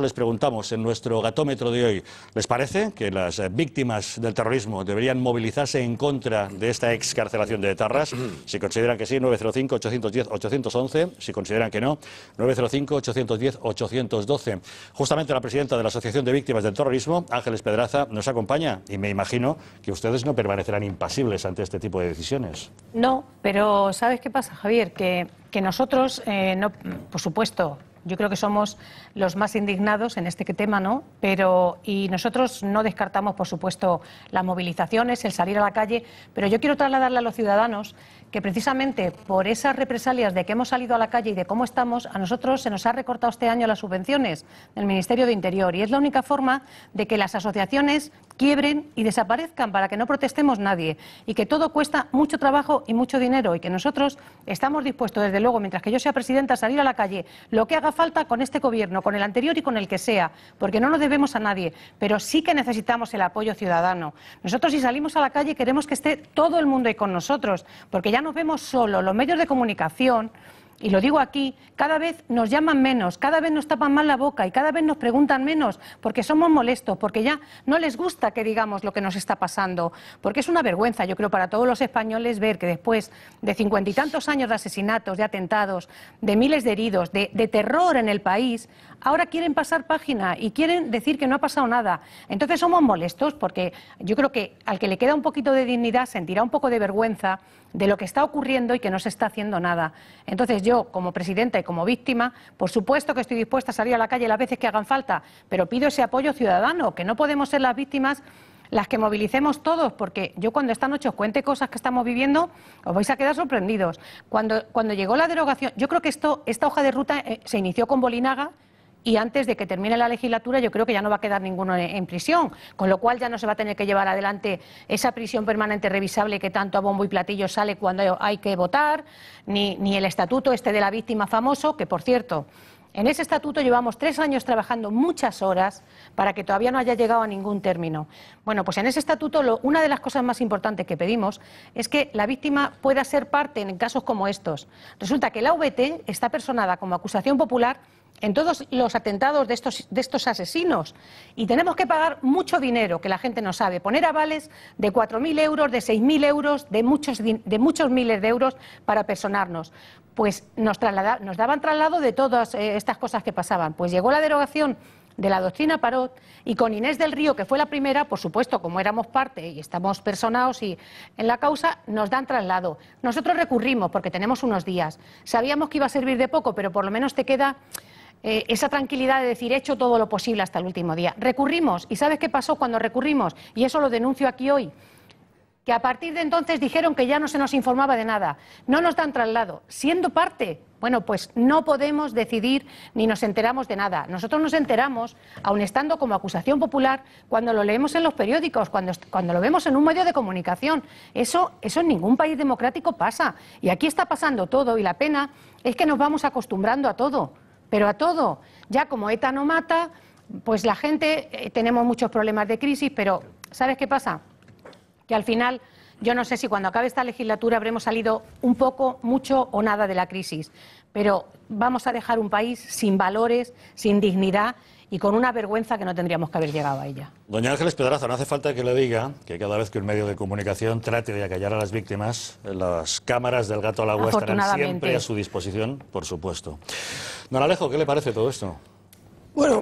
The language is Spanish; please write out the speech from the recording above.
les preguntamos en nuestro gatómetro de hoy, ¿les parece que las víctimas del terrorismo deberían movilizarse en contra de esta excarcelación de Tarras? Si consideran que sí, 905-810-811. Si consideran que no, 905-810-812. Justamente la presidenta de la Asociación de Víctimas del Terrorismo, Ángeles Pedraza, nos acompaña y me imagino que ustedes no permanecerán impasibles ante este tipo de decisiones. No, pero ¿sabes qué pasa, Javier? Que, que nosotros, eh, no, por supuesto, yo creo que somos los más indignados en este tema, ¿no? Pero, y nosotros no descartamos, por supuesto, las movilizaciones, el salir a la calle, pero yo quiero trasladarle a los ciudadanos que precisamente por esas represalias de que hemos salido a la calle y de cómo estamos, a nosotros se nos ha recortado este año las subvenciones del Ministerio de Interior y es la única forma de que las asociaciones quiebren y desaparezcan para que no protestemos nadie y que todo cuesta mucho trabajo y mucho dinero y que nosotros estamos dispuestos, desde luego, mientras que yo sea presidenta, a salir a la calle lo que haga falta con este gobierno, con el anterior y con el que sea, porque no nos debemos a nadie, pero sí que necesitamos el apoyo ciudadano. Nosotros si salimos a la calle queremos que esté todo el mundo ahí con nosotros, porque ya nos vemos solo, los medios de comunicación y lo digo aquí, cada vez nos llaman menos, cada vez nos tapan más la boca y cada vez nos preguntan menos porque somos molestos, porque ya no les gusta que digamos lo que nos está pasando, porque es una vergüenza, yo creo, para todos los españoles ver que después de cincuenta y tantos años de asesinatos, de atentados, de miles de heridos, de, terror en el país, ahora quieren pasar página y quieren decir que no ha pasado nada. Entonces somos molestos porque yo creo que al que le queda un poquito de dignidad sentirá un poco de vergüenza de lo que está ocurriendo y que no se está haciendo nada. Entonces yo yo, como presidenta y como víctima, por supuesto que estoy dispuesta a salir a la calle las veces que hagan falta, pero pido ese apoyo ciudadano, que no podemos ser las víctimas las que movilicemos todos, porque yo cuando esta noche os cuente cosas que estamos viviendo, os vais a quedar sorprendidos. Cuando, cuando llegó la derogación, yo creo que esto, esta hoja de ruta eh, se inició con Bolinaga y antes de que termine la legislatura yo creo que ya no va a quedar ninguno en prisión, con lo cual ya no se va a tener que llevar adelante esa prisión permanente revisable que tanto a bombo y platillo sale cuando hay que votar, ni, ni el estatuto este de la víctima famoso, que por cierto... En ese estatuto llevamos tres años trabajando muchas horas para que todavía no haya llegado a ningún término. Bueno, pues en ese estatuto una de las cosas más importantes que pedimos es que la víctima pueda ser parte en casos como estos. Resulta que la VT e está personada como acusación popular en todos los atentados de estos, asesinos. Y tenemos que pagar mucho dinero, que la gente no sabe, poner avales de 4.000 euros, de 6.000 euros, de muchos, de muchos miles de euros para personarnos. Pues nos, daban traslado de todas eh, estas cosas que pasaban. Pues llegó la derogación de la doctrina Parot y con Inés del Río, que fue la primera, por supuesto, como éramos parte y estamos personados y en la causa, nos dan traslado. Nosotros recurrimos porque tenemos unos días. Sabíamos que iba a servir de poco, pero por lo menos te queda eh, esa tranquilidad de decir he hecho todo lo posible hasta el último día. Recurrimos, ¿y sabes qué pasó cuando recurrimos? Y eso lo denuncio aquí hoy. Que a partir de entonces dijeron que ya no se nos informaba de nada, no nos dan traslado, siendo parte. Bueno, pues no podemos decidir ni nos enteramos de nada. Nosotros nos enteramos, aun estando como acusación popular, cuando lo leemos en los periódicos, cuando, cuando lo vemos en un medio de comunicación. Eso, eso en ningún país democrático pasa. Y aquí está pasando todo y la pena es que nos vamos acostumbrando a todo pero a todo. Ya como ETA no mata, pues la gente, eh, tenemos muchos problemas de crisis, pero ¿sabes qué pasa? Que al final yo no sé si cuando acabe esta legislatura habremos salido un poco, mucho o nada de la crisis, pero vamos a dejar un país sin valores, sin dignidad y con una vergüenza que no tendríamos que haber llegado a ella. Doña Ángeles Pedraza, no hace falta que le diga que cada vez que un medio de comunicación trate de acallar a las víctimas, las cámaras del gato al agua estarán siempre a su disposición, por supuesto. Don Alejo, ¿qué le parece todo esto? Bueno,